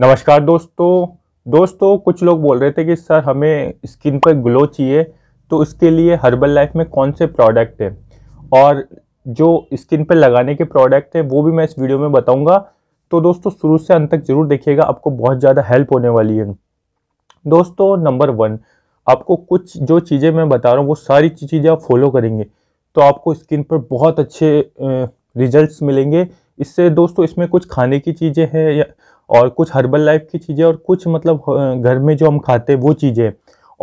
नमस्कार दोस्तों दोस्तों कुछ लोग बोल रहे थे कि सर हमें स्किन पर ग्लो चाहिए तो इसके लिए हर्बल लाइफ में कौन से प्रोडक्ट हैं और जो स्किन पर लगाने के प्रोडक्ट हैं वो भी मैं इस वीडियो में बताऊंगा तो दोस्तों शुरू से अंत तक ज़रूर देखिएगा आपको बहुत ज़्यादा हेल्प होने वाली है दोस्तों नंबर वन आपको कुछ जो चीज़ें मैं बता रहा हूँ वो सारी चीज़ें आप फॉलो करेंगे तो आपको स्किन पर बहुत अच्छे रिजल्ट मिलेंगे इससे दोस्तों इसमें कुछ खाने की चीज़ें हैं या और कुछ हर्बल लाइफ की चीज़ें और कुछ मतलब घर में जो हम खाते हैं वो चीज़ें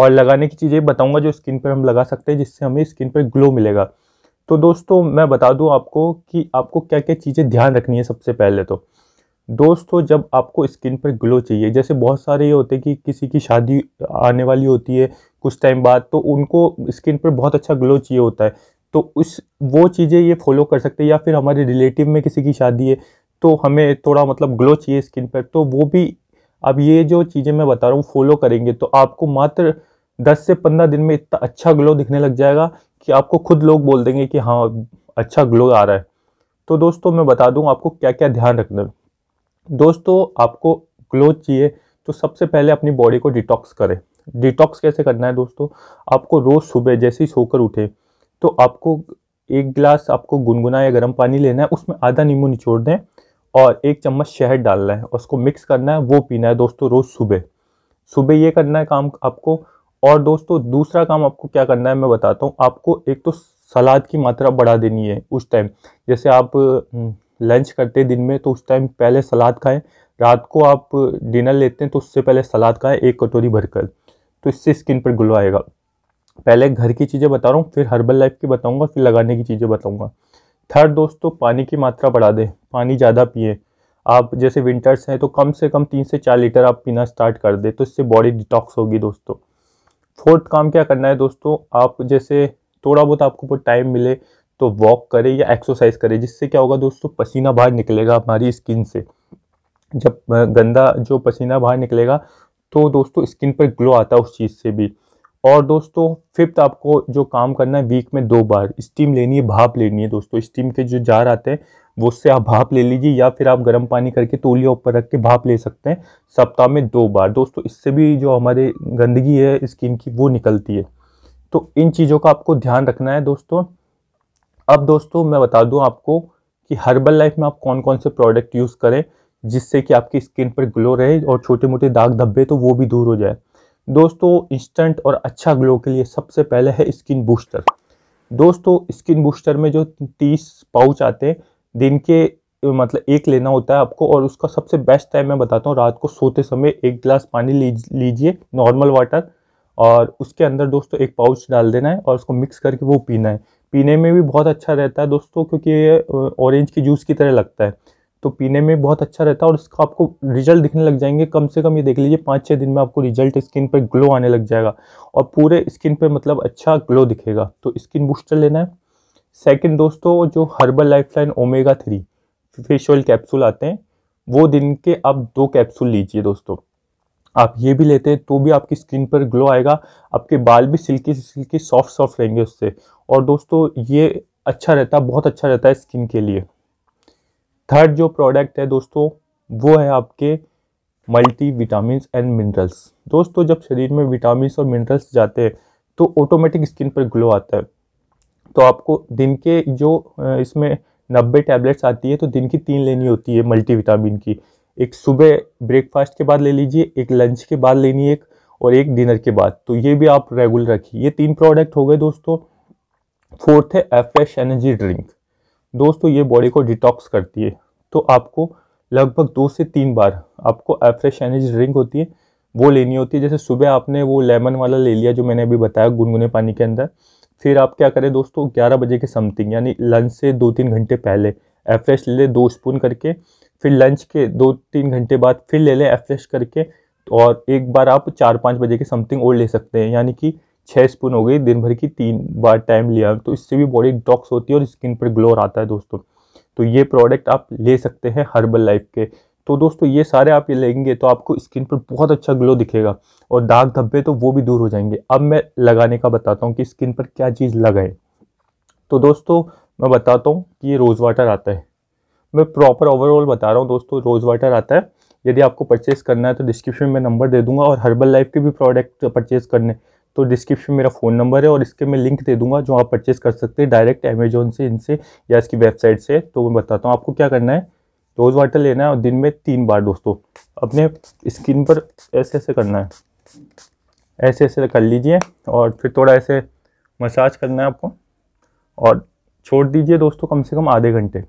और लगाने की चीज़ें बताऊंगा जो स्किन पर हम लगा सकते हैं जिससे हमें स्किन पर ग्लो मिलेगा तो दोस्तों मैं बता दूं आपको कि आपको क्या क्या चीज़ें ध्यान रखनी है सबसे पहले तो दोस्तों जब आपको स्किन पर ग्लो चाहिए जैसे बहुत सारे ये होते हैं कि किसी की शादी आने वाली होती है कुछ टाइम बाद तो उनको स्किन पर बहुत अच्छा ग्लो चाहिए होता है तो उस वो चीज़ें ये फॉलो कर सकते हैं या फिर हमारे रिलेटिव में किसी की शादी है तो हमें थोड़ा मतलब ग्लो चाहिए स्किन पर तो वो भी अब ये जो चीज़ें मैं बता रहा हूँ फॉलो करेंगे तो आपको मात्र 10 से 15 दिन में इतना अच्छा ग्लो दिखने लग जाएगा कि आपको खुद लोग बोल देंगे कि हाँ अच्छा ग्लो आ रहा है तो दोस्तों मैं बता दूँ आपको क्या क्या ध्यान रखना है दोस्तों आपको ग्लो चाहिए तो सबसे पहले अपनी बॉडी को डिटॉक्स करें डिटॉक्स कैसे करना है दोस्तों आपको रोज़ सुबह जैसे ही सोकर उठे तो आपको एक गिलास आपको गुनगुना या गर्म पानी लेना है उसमें आधा नींबू निचोड़ दें और एक चम्मच शहद डालना है उसको मिक्स करना है वो पीना है दोस्तों रोज़ सुबह सुबह ये करना है काम आपको और दोस्तों दूसरा काम आपको क्या करना है मैं बताता हूँ आपको एक तो सलाद की मात्रा बढ़ा देनी है उस टाइम जैसे आप लंच हम्म, करते दिन में तो उस टाइम पहले सलाद खाएं रात को आप डिनर लेते हैं तो उससे पहले सलाद खाएं एक कटोरी भरकर तो इससे स्किन पर ग्लो आएगा पहले घर की चीज़ें बता रहा हूँ फिर हर्बल लाइफ की बताऊँगा फिर लगाने की चीज़ें बताऊँगा थर्ड दोस्तों पानी की मात्रा बढ़ा दें पानी ज़्यादा पिए आप जैसे विंटर्स हैं तो कम से कम तीन से चार लीटर आप पीना स्टार्ट कर दें तो इससे बॉडी डिटॉक्स होगी दोस्तों फोर्थ काम क्या करना है दोस्तों आप जैसे थोड़ा बहुत आपको टाइम मिले तो वॉक करें या एक्सरसाइज करें जिससे क्या होगा दोस्तों पसीना बाहर निकलेगा हमारी स्किन से जब गंदा जो पसीना बाहर निकलेगा तो दोस्तों स्किन पर ग्लो आता है उस चीज़ से भी और दोस्तों फिफ्थ आपको जो काम करना है वीक में दो बार स्टीम लेनी है भाप लेनी है दोस्तों स्टीम के जो जार आते हैं वो उससे आप भाप ले लीजिए या फिर आप गर्म पानी करके तोलिया ऊपर रख के भाप ले सकते हैं सप्ताह में दो बार दोस्तों इससे भी जो हमारे गंदगी है स्किन की वो निकलती है तो इन चीज़ों का आपको ध्यान रखना है दोस्तों अब दोस्तों मैं बता दूँ आपको कि हर्बल लाइफ में आप कौन कौन से प्रोडक्ट यूज़ करें जिससे कि आपकी स्किन पर ग्लो रहे और छोटे मोटे दाग धब्बे तो वो भी दूर हो जाए दोस्तों इंस्टेंट और अच्छा ग्लो के लिए सबसे पहले है स्किन बूस्टर दोस्तों स्किन बूस्टर में जो तीस पाउच आते हैं दिन के मतलब एक लेना होता है आपको और उसका सबसे बेस्ट टाइम मैं बताता हूँ रात को सोते समय एक गिलास पानी लीजिए नॉर्मल वाटर और उसके अंदर दोस्तों एक पाउच डाल देना है और उसको मिक्स करके वो पीना है पीने में भी बहुत अच्छा रहता है दोस्तों क्योंकि ये ऑरेंज के जूस की तरह लगता है तो पीने में बहुत अच्छा रहता है और इसका आपको रिजल्ट दिखने लग जाएंगे कम से कम ये देख लीजिए पाँच छः दिन में आपको रिजल्ट स्किन पर ग्लो आने लग जाएगा और पूरे स्किन पर मतलब अच्छा ग्लो दिखेगा तो स्किन बूस्टर लेना है सेकेंड दोस्तों जो herbal life line omega three fish oil capsule आते हैं वो दिन के आप दो कैप्सूल लीजिए दोस्तों आप ये भी लेते हैं तो भी आपकी स्किन पर ग्लो आएगा आपके बाल भी सिल्की सिल्की सॉफ्ट सॉफ्ट रहेंगे उससे और दोस्तों ये अच्छा रहता है बहुत अच्छा रहता है स्किन के लिए थर्ड जो प्रोडक्ट है दोस्तों वो है आपके मल्टी विटामिन एंड मिनरल्स दोस्तों जब शरीर में विटामिन और मिनरल्स जाते हैं तो ऑटोमेटिक स्किन पर ग्लो आता है तो आपको दिन के जो इसमें नब्बे टैबलेट्स आती है तो दिन की तीन लेनी होती है मल्टी विटामिन की एक सुबह ब्रेकफास्ट के बाद ले लीजिए एक लंच के बाद लेनी एक और एक डिनर के बाद तो ये भी आप रेगुलर रखिए ये तीन प्रोडक्ट हो गए दोस्तों फोर्थ है एफ्रेश एनर्जी ड्रिंक दोस्तों ये बॉडी को डिटॉक्स करती है तो आपको लगभग दो से तीन बार आपको एफ्रेश एनर्जी ड्रिंक होती है वो लेनी होती है जैसे सुबह आपने वो लेमन वाला ले लिया जो मैंने अभी बताया गुनगुने पानी के अंदर फिर आप क्या करें दोस्तों 11 बजे के समथिंग यानी लंच से दो तीन घंटे पहले एफ्रेश ले लें दो स्पून करके फिर लंच के दो तीन घंटे बाद फिर ले लें एफ्रेश करके और एक बार आप चार पाँच बजे के समथिंग और ले सकते हैं यानी कि छः स्पून हो गई दिन भर की तीन बार टाइम लिया तो इससे भी बॉडी डॉक्स होती है और स्किन पर ग्लोर आता है दोस्तों तो ये प्रोडक्ट आप ले सकते हैं हर्बल लाइफ के तो दोस्तों ये सारे आप ये लेंगे तो आपको स्किन पर बहुत अच्छा ग्लो दिखेगा और दाग धब्बे तो वो भी दूर हो जाएंगे अब मैं लगाने का बताता हूँ कि स्किन पर क्या चीज़ लगाएं तो दोस्तों मैं बताता हूँ कि ये रोज़ वाटर आता है मैं प्रॉपर ओवरऑल बता रहा हूँ दोस्तों रोज़ वाटर आता है यदि आपको परचेज़ करना है तो डिस्क्रिप्शन में नंबर दे दूँगा और हर्बल लाइफ के भी प्रोडक्ट परचेज़ करने तो डिस्क्रिप्शन में मेरा फ़ोन नंबर है और इसके मैं लिंक दे दूंगा जो आप परचेज़ कर सकते हैं डायरेक्ट अमेजोन से इनसे या इसकी वेबसाइट से तो मैं बताता हूँ आपको क्या करना है रोज़ वाटर लेना है और दिन में तीन बार दोस्तों अपने स्किन पर ऐसे ऐसे करना है ऐसे ऐसे कर लीजिए और फिर थोड़ा ऐसे मसाज करना है आपको और छोड़ दीजिए दोस्तों कम से कम आधे घंटे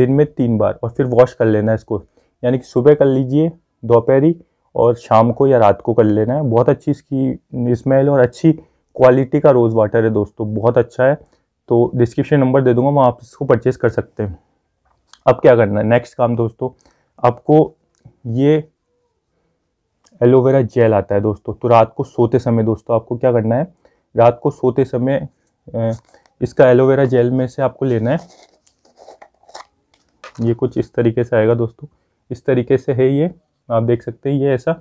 दिन में तीन बार और फिर वॉश कर लेना है इसको यानी कि सुबह कर लीजिए दोपहरी और शाम को या रात को कर लेना है बहुत अच्छी इसकी स्मेल और अच्छी क्वालिटी का रोज़ वाटर है दोस्तों बहुत अच्छा है तो डिस्क्रिप्शन नंबर दे दूँगा वहाँ आप इसको परचेस कर सकते हैं अब क्या करना है नेक्स्ट काम दोस्तों आपको ये एलोवेरा जेल आता है दोस्तों तो रात को सोते समय दोस्तों आपको क्या करना है रात को सोते समय इसका एलोवेरा जेल में से आपको लेना है ये कुछ इस तरीके से आएगा दोस्तों इस तरीके से है ये आप देख सकते हैं ये ऐसा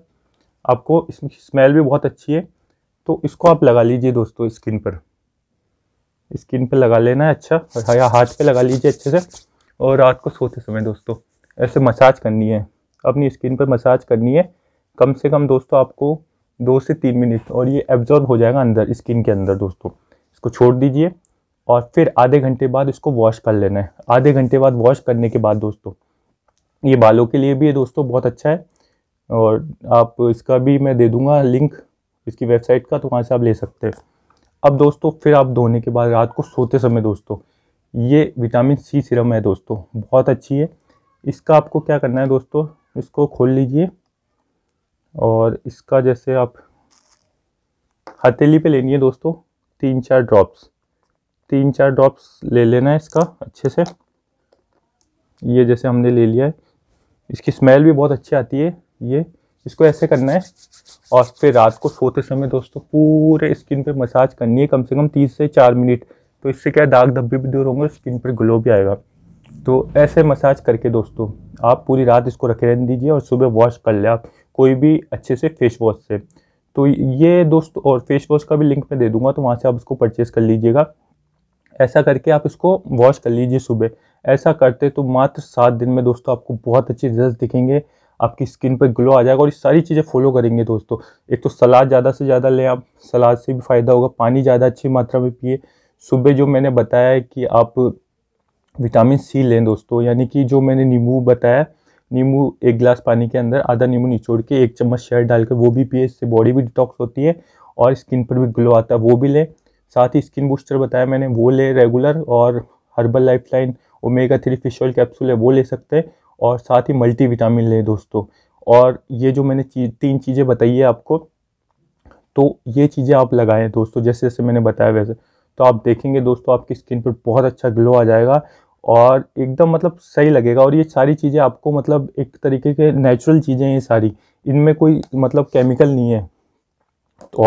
आपको इसमें स्मेल भी बहुत अच्छी है तो इसको आप लगा लीजिए दोस्तों स्किन पर स्किन पर लगा लेना है अच्छा या हाथ पे लगा लीजिए अच्छे से और रात को सोते समय दोस्तों ऐसे मसाज करनी है अपनी स्किन पर मसाज करनी है कम से कम दोस्तों आपको दो से तीन मिनट और ये एब्जॉर्ब हो जाएगा अंदर स्किन के अंदर दोस्तों इसको छोड़ दीजिए और फिर आधे घंटे बाद इसको वॉश कर लेना है आधे घंटे बाद वॉश करने के बाद दोस्तों ये बालों के लिए भी है दोस्तों बहुत अच्छा है और आप इसका भी मैं दे दूंगा लिंक इसकी वेबसाइट का तो वहाँ से आप ले सकते हैं अब दोस्तों फिर आप धोने के बाद रात को सोते समय दोस्तों ये विटामिन सी सिरम है दोस्तों बहुत अच्छी है इसका आपको क्या करना है दोस्तों इसको खोल लीजिए और इसका जैसे आप हथेली पे लेनी है दोस्तों तीन चार ड्रॉप्स तीन चार ड्रॉप्स ले लेना है इसका अच्छे से ये जैसे हमने ले लिया है इसकी स्मेल भी बहुत अच्छी आती है ये इसको ऐसे करना है और फिर रात को सोते समय दोस्तों पूरे स्किन पे मसाज करनी है कम से कम तीस से चार मिनट तो इससे क्या दाग धब्बे भी दूर होंगे स्किन पर ग्लो भी आएगा तो ऐसे मसाज करके दोस्तों आप पूरी रात इसको रखे रहने दीजिए और सुबह वॉश कर लें आप कोई भी अच्छे से फेस वॉश से तो ये दोस्तों और फेस वॉश का भी लिंक मैं दे दूंगा तो वहाँ से आप इसको परचेज़ कर लीजिएगा ऐसा करके आप इसको वॉश कर लीजिए सुबह ऐसा करते तो मात्र सात दिन में दोस्तों आपको बहुत अच्छे रिजल्ट दिखेंगे आपकी स्किन पर ग्लो आ जाएगा और ये सारी चीज़ें फॉलो करेंगे दोस्तों एक तो सलाद ज़्यादा से ज़्यादा लें आप सलाद से भी फ़ायदा होगा पानी ज़्यादा अच्छी मात्रा में पिए सुबह जो मैंने बताया है कि आप विटामिन सी लें दोस्तों यानी कि जो मैंने नींबू बताया नींबू एक गिलास पानी के अंदर आधा नींबू निचोड़ के एक चम्मच शहद डालकर वो भी पिए इससे बॉडी भी डिटॉक्स होती है और स्किन पर भी ग्लो आता है वो भी लें साथ ही स्किन बूस्टर बताया मैंने वो ले रेगुलर और herbal life line omega three fish oil capsule है वो ले सकते हैं और साथ ही मल्टी विटामिन लें दोस्तों और ये जो मैंने चीज तीन चीज़ें बताई है आपको तो ये चीज़ें आप लगाएं दोस्तों जैसे जैसे मैंने बताया वैसे तो आप देखेंगे दोस्तों आपकी स्किन पर बहुत अच्छा ग्लो आ जाएगा और एकदम मतलब सही लगेगा और ये सारी चीज़ें आपको मतलब एक तरीके के नेचुरल चीज़ें हैं सारी इनमें कोई मतलब केमिकल नहीं है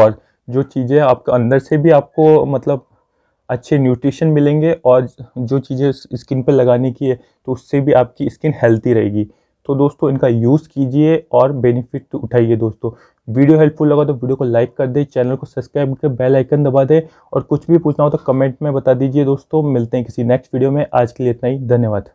और जो चीज़ें आपके अंदर से भी आपको मतलब अच्छे न्यूट्रिशन मिलेंगे और जो चीज़ें स्किन पर लगाने की है तो उससे भी आपकी स्किन हेल्थी रहेगी तो दोस्तों इनका यूज़ कीजिए और बेनिफिट तो उठाइए दोस्तों वीडियो हेल्पफुल लगा तो वीडियो को लाइक कर दें चैनल को सब्सक्राइब करके बेल आइकन दबा दें और कुछ भी पूछना हो तो कमेंट में बता दीजिए दोस्तों मिलते हैं किसी नेक्स्ट वीडियो में आज के लिए इतना ही धन्यवाद